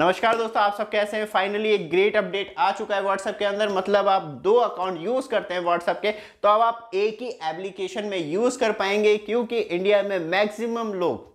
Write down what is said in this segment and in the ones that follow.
नमस्कार दोस्तों आप सब कैसे हैं फाइनली एक ग्रेट अपडेट आ चुका है व्हाट्सएप के अंदर मतलब आप दो अकाउंट यूज करते हैं व्हाट्सएप के तो अब आप एक ही एप्लीकेशन में यूज कर पाएंगे क्योंकि इंडिया में मैक्सिमम लोग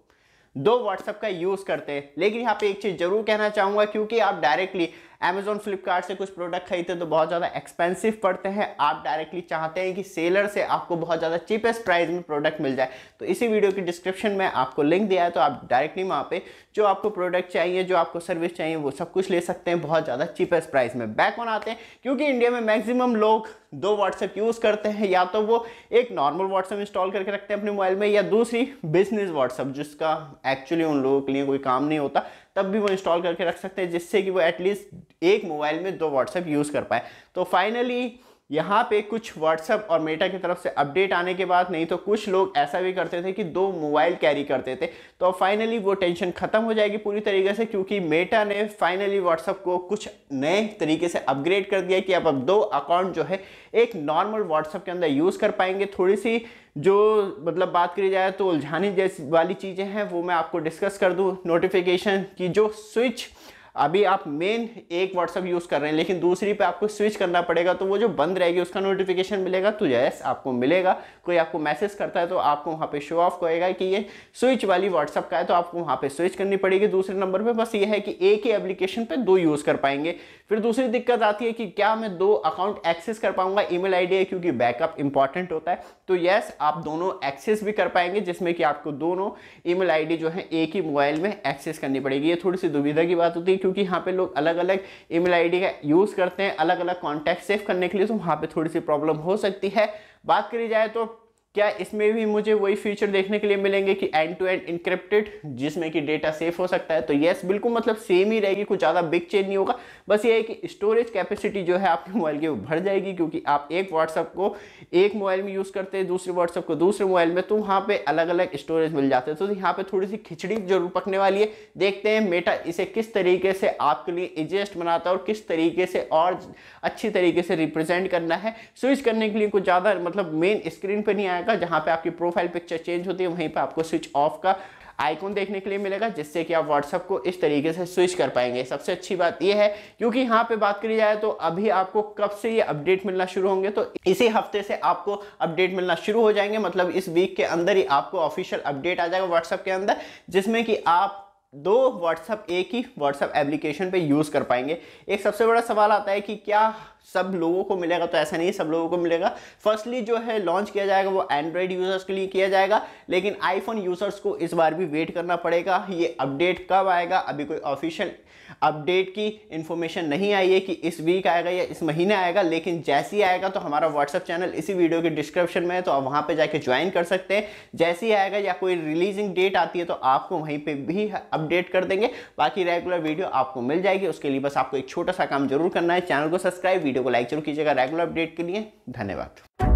दो व्हाट्सअप का यूज़ करते हैं लेकिन यहाँ पे एक चीज़ जरूर कहना चाहूँगा क्योंकि आप डायरेक्टली अमेजोन फ्लिपकार्ट से कुछ प्रोडक्ट खरीदते तो बहुत ज़्यादा एक्सपेंसिव पड़ते हैं आप डायरेक्टली चाहते हैं कि सेलर से आपको बहुत ज़्यादा चीपेस्ट प्राइस में प्रोडक्ट मिल जाए तो इसी वीडियो की डिस्क्रिप्शन में आपको लिंक दिया है तो आप डायरेक्टली वहाँ पे जो आपको प्रोडक्ट चाहिए जो आपको सर्विस चाहिए वो सब कुछ ले सकते हैं बहुत ज़्यादा चीपेस्ट प्राइस में बैक ऑन आते हैं क्योंकि इंडिया में मैक्सिमम लोग दो व्हाट्सएप यूज़ करते हैं या तो वो एक नॉर्मल व्हाट्सएप इंस्टॉल करके रखते हैं अपने मोबाइल में या दूसरी बिजनेस व्हाट्सएप जिसका एक्चुअली उन लोगों के लिए कोई काम नहीं होता तब भी वो इंस्टॉल करके रख सकते हैं जिससे कि वो एटलीस्ट एक मोबाइल में दो व्हाट्सएप यूज़ कर पाए तो फाइनली यहाँ पे कुछ व्हाट्सअप और मेटा की तरफ से अपडेट आने के बाद नहीं तो कुछ लोग ऐसा भी करते थे कि दो मोबाइल कैरी करते थे तो फाइनली वो टेंशन खत्म हो जाएगी पूरी तरीके से क्योंकि मेटा ने फाइनली व्हाट्सअप को कुछ नए तरीके से अपग्रेड कर दिया कि अब अब दो अकाउंट जो है एक नॉर्मल व्हाट्सअप के अंदर यूज़ कर पाएंगे थोड़ी सी जो मतलब बात करी जाए तो उलझाने जैसी वाली चीज़ें हैं वो मैं आपको डिस्कस कर दूँ नोटिफिकेशन की जो स्विच अभी आप मेन एक व्हाट्सअप यूज़ कर रहे हैं लेकिन दूसरी पे आपको स्विच करना पड़ेगा तो वो जो बंद रहेगी उसका नोटिफिकेशन मिलेगा तो यस आपको मिलेगा कोई आपको मैसेज करता है तो आपको वहाँ पे शो ऑफ करेगा कि ये स्विच वाली व्हाट्सअप का है तो आपको वहाँ पे स्विच करनी पड़ेगी दूसरे नंबर पर बस ये है कि एक ही एप्लीकेशन पर दो यूज़ कर पाएंगे फिर दूसरी दिक्कत आती है कि क्या मैं दो अकाउंट एक्सेस कर पाऊंगा ई मेल है क्योंकि बैकअप इंपॉर्टेंट होता है तो यस आप दोनों एक्सेस भी कर पाएंगे जिसमें कि आपको दोनों ई मेल जो है एक ही मोबाइल में एक्सेस करनी पड़ेगी ये थोड़ी सी दुविधा की बात होती है क्योंकि यहाँ पे लोग अलग अलग ईमेल आईडी का यूज़ करते हैं अलग अलग कॉन्टैक्ट सेव करने के लिए तो वहाँ पे थोड़ी सी प्रॉब्लम हो सकती है बात करी जाए तो क्या इसमें भी मुझे वही फीचर देखने के लिए मिलेंगे कि एंड टू एंड इंक्रिप्टेड जिसमें कि डेटा सेफ हो सकता है तो यस बिल्कुल मतलब सेम ही रहेगी कुछ ज़्यादा बिग चेंज नहीं होगा बस ये है कि स्टोरेज कैपेसिटी जो है आपके मोबाइल की वो बढ़ जाएगी क्योंकि आप एक व्हाट्सअप को एक मोबाइल में यूज़ करते हैं दूसरे व्हाट्सअप को दूसरे मोबाइल में तो वहाँ पर अलग अलग स्टोरेज मिल जाते हैं तो यहाँ पर थोड़ी सी खिचड़ी जरूर पकने वाली है देखते हैं मेटा इसे किस तरीके से आपके लिए एडजस्ट बनाता है और किस तरीके से और अच्छी तरीके से रिप्रेजेंट करना है स्विच करने के लिए कुछ ज़्यादा मतलब मेन स्क्रीन पर नहीं आया आएगा जहां पे आपकी प्रोफाइल पिक्चर चेंज होती है वहीं पे आपको स्विच ऑफ का आइकॉन देखने के लिए मिलेगा जिससे कि आप व्हाट्सअप को इस तरीके से स्विच कर पाएंगे सबसे अच्छी बात यह है क्योंकि यहाँ पे बात करी जाए तो अभी आपको कब से ये अपडेट मिलना शुरू होंगे तो इसी हफ्ते से आपको अपडेट मिलना शुरू हो जाएंगे मतलब इस वीक के अंदर ही आपको ऑफिशियल अपडेट आ जाएगा व्हाट्सअप के अंदर जिसमें कि आप दो व्हाट्सअप एक ही व्हाट्सअप एप्लीकेशन पे यूज़ कर पाएंगे एक सबसे बड़ा सवाल आता है कि क्या सब लोगों को मिलेगा तो ऐसा नहीं सब लोगों को मिलेगा फर्स्टली जो है लॉन्च किया जाएगा वो एंड्रॉयड यूज़र्स के लिए किया जाएगा लेकिन आईफोन यूज़र्स को इस बार भी वेट करना पड़ेगा ये अपडेट कब आएगा अभी कोई ऑफिशियल अपडेट की इन्फॉर्मेशन नहीं आई है कि इस वीक आएगा या इस महीने आएगा लेकिन जैसे ही आएगा तो हमारा व्हाट्सअप चैनल इसी वीडियो के डिस्क्रिप्शन में है तो आप वहाँ पर जाके ज्वाइन कर सकते हैं जैसे ही आएगा या कोई रिलीजिंग डेट आती है तो आपको वहीं पर भी अपडेट कर देंगे बाकी रेगुलर वीडियो आपको मिल जाएगी उसके लिए बस आपको एक छोटा सा काम जरूर करना है चैनल को सब्सक्राइब वीडियो को लाइक जरूर कीजिएगा रेगुलर अपडेट के लिए धन्यवाद